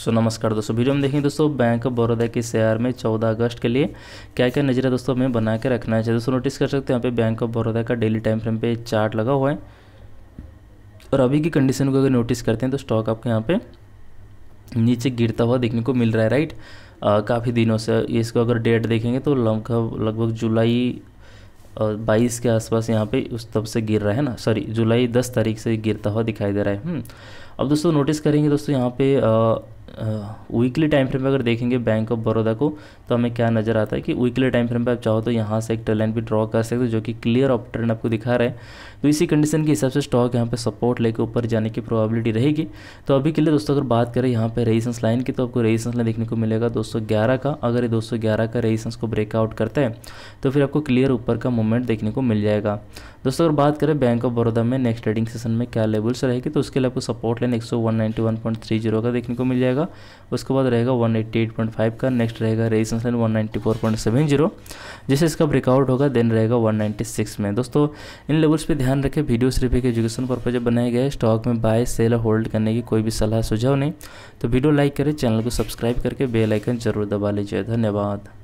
सो so, नमस्कार दोस्तों video में देखेंगे दोस्तों बैंक ऑफ बड़ौदा के शेयर में 14 अगस्त के लिए क्या क्या नजरिया दोस्तों हमें बना के रखना है दोस्तों नोटिस कर सकते हैं यहाँ पे बैंक ऑफ बड़ौदा का डेली टाइम फ्रेम पे चार्ट लगा हुआ है और अभी की कंडीशन को अगर नोटिस करते हैं तो स्टॉक आपके यहाँ पे नीचे गिरता हुआ देखने को मिल रहा है राइट काफ़ी दिनों से इसको अगर डेट देखेंगे तो लगभग लगभग जुलाई बाईस के आसपास यहाँ पे उस तब से गिर रहा है ना सॉरी जुलाई दस तारीख से गिरता हुआ दिखाई दे रहा है हम्म, अब दोस्तों नोटिस करेंगे दोस्तों यहाँ पे वीकली टाइम फ्रेम पर अगर देखेंगे बैंक ऑफ बड़ौदा को तो हमें क्या नज़र आता है कि वीकली टाइम फ्रेम पर आप चाहो तो यहाँ से एक ट्रेल भी ड्रॉ कर सकते हो जो कि क्लियर ऑफ ट्रेंड आपको दिखा रहा है तो इसी कंडीशन के हिसाब से स्टॉक यहाँ पर सपोर्ट लेकर ऊपर जाने की प्रोबेबिलिटी रहेगी तो अभी के लिए दोस्तों अगर बात करें यहाँ पर रेजिस्टेंस लाइन की तो आपको रेजिस्टेंस लाइन देखने को मिलेगा दो का अगर ये दो का रेजिस्टेंस को ब्रेकआउट करता है तो फिर आपको क्लियर ऊपर का मूवमेंट देखने को मिल जाएगा दोस्तों अगर बात करें बैंक ऑफ बड़ौदा में नेक्स्ट ट्रेडिंग सेशन में क्या लेवल्स रहेगी तो उसके लिए आपको सपोर्ट लाइन एक का देखने को मिल जाएगा रहेगा उसके बाद रहेगा 188.5 का नेक्स्ट रहेगा रेजिस्टेंस लाइन 194.70 जैसे इसका ब्रेकआउट होगा देन रहेगा 196 में दोस्तों इन लेवल्स पे ध्यान रखें वीडियो सिर्फ एक एजुकेशन पर्पज बनाया गया है स्टॉक में बाय सेल होल्ड करने की कोई भी सलाह सुझाव नहीं तो वीडियो लाइक करें चैनल को सब्सक्राइब करके बेलाइकन जरूर दबा लीजिए धन्यवाद